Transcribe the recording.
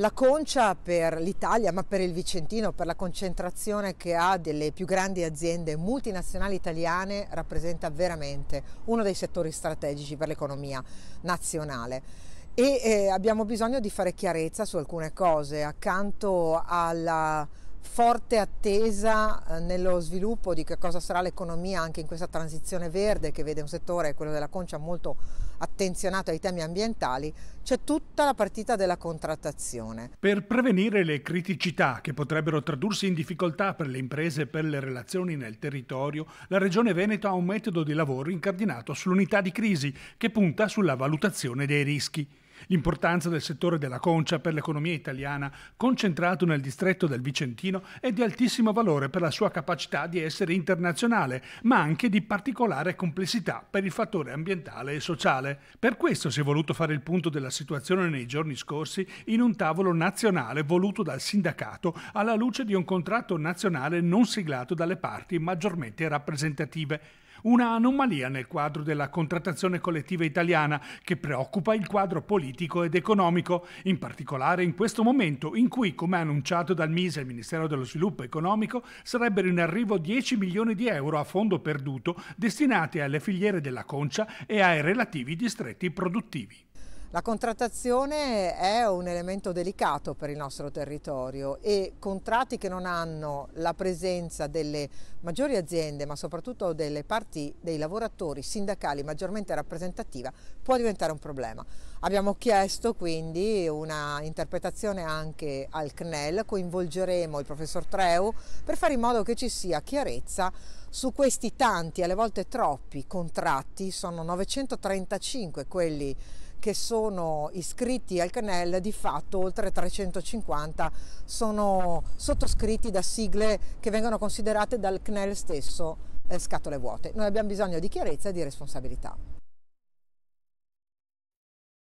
La concia per l'Italia, ma per il Vicentino, per la concentrazione che ha delle più grandi aziende multinazionali italiane, rappresenta veramente uno dei settori strategici per l'economia nazionale e eh, abbiamo bisogno di fare chiarezza su alcune cose accanto alla forte attesa eh, nello sviluppo di che cosa sarà l'economia anche in questa transizione verde che vede un settore, quello della concia, molto attenzionato ai temi ambientali, c'è tutta la partita della contrattazione. Per prevenire le criticità che potrebbero tradursi in difficoltà per le imprese e per le relazioni nel territorio, la Regione Veneto ha un metodo di lavoro incardinato sull'unità di crisi che punta sulla valutazione dei rischi. L'importanza del settore della concia per l'economia italiana, concentrato nel distretto del Vicentino, è di altissimo valore per la sua capacità di essere internazionale, ma anche di particolare complessità per il fattore ambientale e sociale. Per questo si è voluto fare il punto della situazione nei giorni scorsi in un tavolo nazionale voluto dal sindacato alla luce di un contratto nazionale non siglato dalle parti maggiormente rappresentative. Una anomalia nel quadro della contrattazione collettiva italiana che preoccupa il quadro politico ed economico, in particolare in questo momento in cui, come annunciato dal MISE, il Ministero dello Sviluppo Economico, sarebbero in arrivo 10 milioni di euro a fondo perduto destinati alle filiere della concia e ai relativi distretti produttivi. La contrattazione è un elemento delicato per il nostro territorio e contratti che non hanno la presenza delle maggiori aziende ma soprattutto delle parti dei lavoratori sindacali maggiormente rappresentativa può diventare un problema. Abbiamo chiesto quindi una interpretazione anche al CNEL, coinvolgeremo il professor Treu per fare in modo che ci sia chiarezza su questi tanti, alle volte troppi, contratti, sono 935 quelli che sono iscritti al CNEL, di fatto oltre 350 sono sottoscritti da sigle che vengono considerate dal CNEL stesso eh, scatole vuote. Noi abbiamo bisogno di chiarezza e di responsabilità.